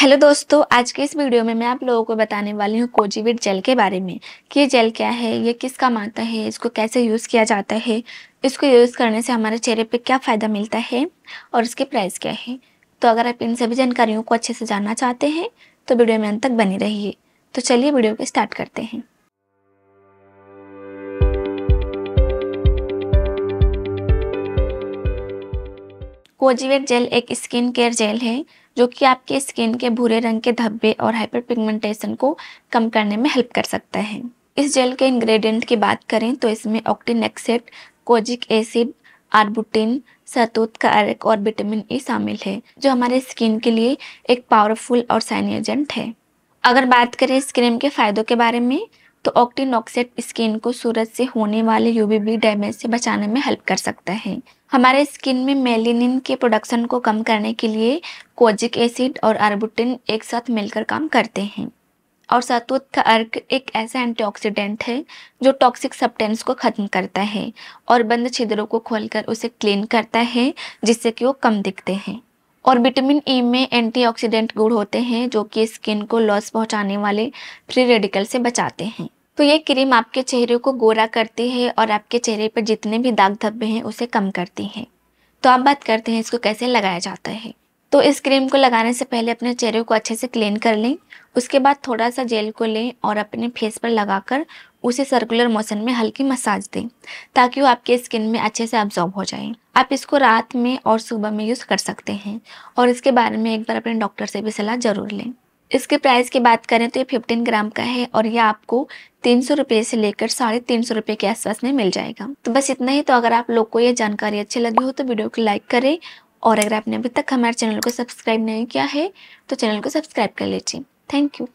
hello दोस्तों आज के इस वीडियो में मैं आप लोगों को बताने वाली हूँ कोजीविट जेल के बारे में कि ये जेल क्या है ये किस काम आता है इसको कैसे यूज़ किया जाता है इसको यूज़ करने से हमारे चेहरे पे क्या फ़ायदा मिलता है और इसके प्राइस क्या है तो अगर आप इन सभी जानकारियों को अच्छे से जानना चाहते हैं तो वीडियो में अंत तक बनी रहिए तो चलिए वीडियो को स्टार्ट करते हैं कोजीवेट जेल एक स्किन केयर जेल है जो कि आपके स्किन के भूरे रंग के धब्बे और हाइपर पिगमेंटेशन को कम करने में हेल्प कर सकता है इस जेल के इंग्रेडिएंट की बात करें तो इसमें ऑक्टिन एक्सेप्ट कोजिक एसिड आर्बुटिन सतूत का अर्क और विटामिन ई e शामिल है जो हमारे स्किन के लिए एक पावरफुल और साइन एजेंट है अगर बात करें इस क्रीम के फ़ायदों के बारे में तो ऑक्टिन ऑक्साइड स्किन को सूरज से होने वाले यूवीबी डैमेज से बचाने में हेल्प कर सकता है हमारे स्किन में मेलिनिन के प्रोडक्शन को कम करने के लिए कोजिक एसिड और आर्बुटिन एक साथ मिलकर काम करते हैं और सातुत का अर्क एक ऐसा एंटीऑक्सीडेंट है जो टॉक्सिक सब्टेंस को ख़त्म करता है और बंद छिद्रों को खोलकर उसे क्लीन करता है जिससे कि वो कम दिखते हैं और विटामिन ई e में एंटीऑक्सीडेंट गुण होते हैं जो कि स्किन को लॉस पहुंचाने वाले फ्री रेडिकल से बचाते हैं तो ये क्रीम आपके चेहरे को गोरा करती है और आपके चेहरे पर जितने भी दाग धब्बे हैं उसे कम करती है तो आप बात करते हैं इसको कैसे लगाया जाता है तो इस क्रीम को लगाने से पहले अपने चेहरे को अच्छे से क्लीन कर लें उसके बाद थोड़ा सा जेल को लें और अपने फेस पर लगाकर उसे सर्कुलर मोशन में हल्की मसाज दें ताकि वो आपके स्किन में अच्छे से अब्जॉर्ब हो जाए आप इसको रात में और सुबह में यूज़ कर सकते हैं और इसके बारे में एक बार अपने डॉक्टर से भी सलाह ज़रूर लें इसके प्राइस की बात करें तो ये फिफ्टीन ग्राम का है और ये आपको तीन सौ रुपये से लेकर साढ़े तीन सौ रुपये के आसपास में मिल जाएगा तो बस इतना ही तो अगर आप लोग को ये जानकारी अच्छी लगी हो तो वीडियो को लाइक करें और अगर आपने अभी तक हमारे चैनल को सब्सक्राइब नहीं किया है तो चैनल को सब्सक्राइब कर लीजिए थैंक यू